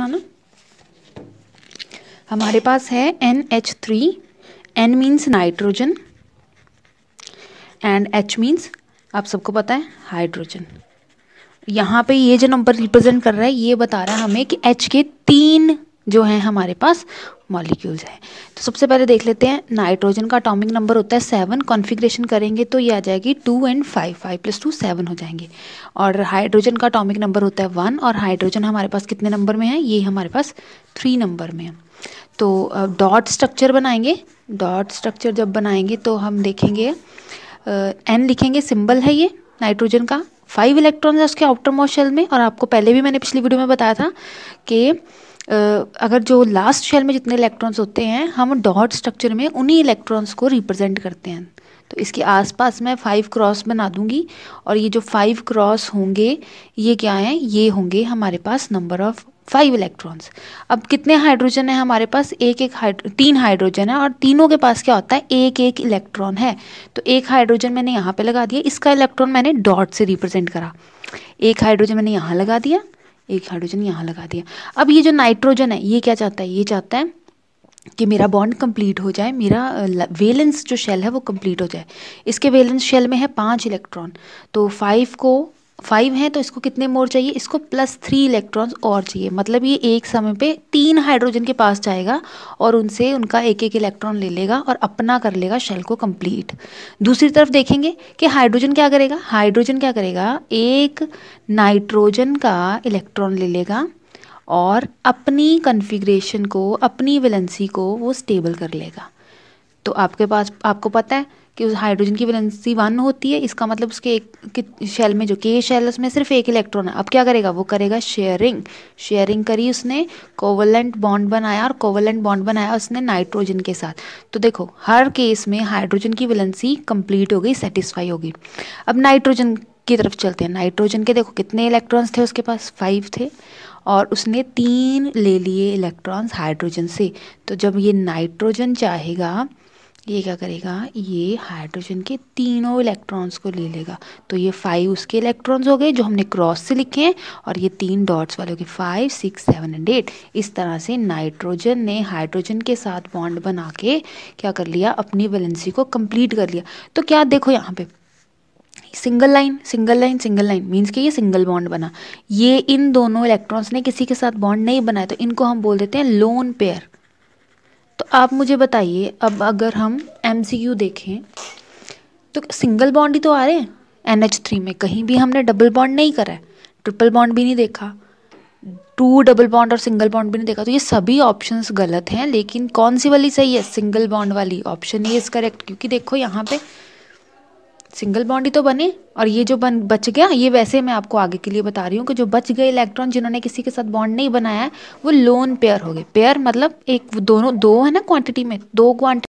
ना हमारे पास है N H three N means nitrogen and H means आप सबको पता है हाइड्रोजन यहाँ पे ये जो नंबर रिप्रेजेंट कर रहा है ये बता रहा है हमें कि एच के तीन जो हैं हमारे पास मॉलिक्यूल्स हैं तो सबसे पहले देख लेते हैं नाइट्रोजन का अटोमिक नंबर होता है सेवन कॉन्फिग्रेशन करेंगे तो ये आ जाएगी two and five five plus two seven हो जाएंगे और हाइड्रोजन का अटोमिक नंबर होता है वन और हाइड्रोजन हमारे पास कितने नंबर में है ये हमारे पास थ्री नंबर में है तो डॉट स्ट्रक्चर बनाएंगे डॉट स्ट्रक्चर जब बनाएंगे तो हम देखेंगे एन लिखेंगे सिंबल है ये नाइट्रोजन का फाइव इलेक्ट्रॉन है उसके आउटर मोशल में और आपको पहले भी मैंने पिछली वीडियो में बताया था कि अगर जो लास्ट शेल में जितने इलेक्ट्रॉन्स होते हैं हम डॉट स्ट्रक्चर में उन्हीं इलेक्ट्रॉन्स को रिप्रेजेंट करते हैं तो इसके आसपास मैं फाइव क्रॉस बना दूंगी और ये जो फाइव क्रॉस होंगे ये क्या हैं ये होंगे हमारे पास नंबर ऑफ फाइव इलेक्ट्रॉन्स अब कितने हाइड्रोजन है हमारे पास एक एक हाइड्रो तीन हाइड्रोजन है और तीनों के पास क्या होता है एक एक इलेक्ट्रॉन है तो एक हाइड्रोजन मैंने यहाँ पे लगा दिया इसका इलेक्ट्रॉन मैंने डॉट से रिप्रेजेंट करा एक हाइड्रोजन मैंने यहाँ लगा दिया एक हाइड्रोजन यहाँ लगा दिया अब ये जो नाइट्रोजन है ये क्या चाहता है ये चाहता है कि मेरा बॉन्ड कंप्लीट हो जाए मेरा वेलेंस जो शेल है वो कंप्लीट हो जाए इसके वेलेंस शेल में है पांच इलेक्ट्रॉन तो फाइव को फाइव हैं तो इसको कितने मोर चाहिए इसको प्लस थ्री इलेक्ट्रॉन्स और चाहिए मतलब ये एक समय पे तीन हाइड्रोजन के पास जाएगा और उनसे उनका एक एक इलेक्ट्रॉन ले लेगा और अपना कर लेगा शेल को कंप्लीट दूसरी तरफ देखेंगे कि हाइड्रोजन क्या करेगा हाइड्रोजन क्या करेगा एक नाइट्रोजन का इलेक्ट्रॉन ले लेगा और अपनी कन्फिग्रेशन को अपनी वेलेंसी को वो स्टेबल कर लेगा तो आपके पास आपको पता है कि उस हाइड्रोजन की वैलेंसी वन होती है इसका मतलब उसके एक शेल में जो के शेल उसमें सिर्फ एक इलेक्ट्रॉन है अब क्या करेगा वो करेगा शेयरिंग शेयरिंग करी उसने कोवलेंट बॉन्ड बनाया और कोवलेंट बॉन्ड बनाया उसने नाइट्रोजन के साथ तो देखो हर केस में हाइड्रोजन की वैलेंसी कंप्लीट हो गई सेटिस्फाई होगी अब नाइट्रोजन की तरफ चलते हैं नाइट्रोजन के देखो कितने इलेक्ट्रॉन्स थे उसके पास फाइव थे और उसने तीन ले लिए इलेक्ट्रॉन्स हाइड्रोजन से तो जब ये नाइट्रोजन चाहेगा ये क्या करेगा ये हाइड्रोजन के तीनों इलेक्ट्रॉन्स को ले लेगा तो ये फाइव उसके इलेक्ट्रॉन्स हो गए जो हमने क्रॉस से लिखे हैं और ये तीन डॉट्स वाले हो गए five six seven and eight इस तरह से नाइट्रोजन ने हाइड्रोजन के साथ बॉन्ड बना के क्या कर लिया अपनी वैलेंसी को कंप्लीट कर लिया तो क्या देखो यहाँ पे single line single line single line means कि ये सिंगल बॉन्ड बना ये इन दोनों इलेक्ट्रॉन्स ने किसी के साथ बॉन्ड नहीं बनाया तो इनको हम बोल देते हैं लोन पेयर तो आप मुझे बताइए अब अगर हम एम देखें तो सिंगल बॉन्ड ही तो आ रहे हैं एन एच थ्री में कहीं भी हमने डबल बॉन्ड नहीं करा है ट्रिपल बॉन्ड भी नहीं देखा टू डबल बॉन्ड और सिंगल बॉन्ड भी नहीं देखा तो ये सभी ऑप्शंस गलत हैं लेकिन कौन सी वाली सही है सिंगल बॉन्ड वाली ऑप्शन ये इस करेक्ट क्योंकि देखो यहाँ पे सिंगल बॉन्ड ही तो बने और ये जो बन बच गया ये वैसे मैं आपको आगे के लिए बता रही हूँ कि जो बच गए इलेक्ट्रॉन जिन्होंने किसी के साथ बॉन्ड नहीं बनाया है वो लोन पेयर हो गए पेयर मतलब एक दोनों दो है ना क्वांटिटी में दो क्वांटिटी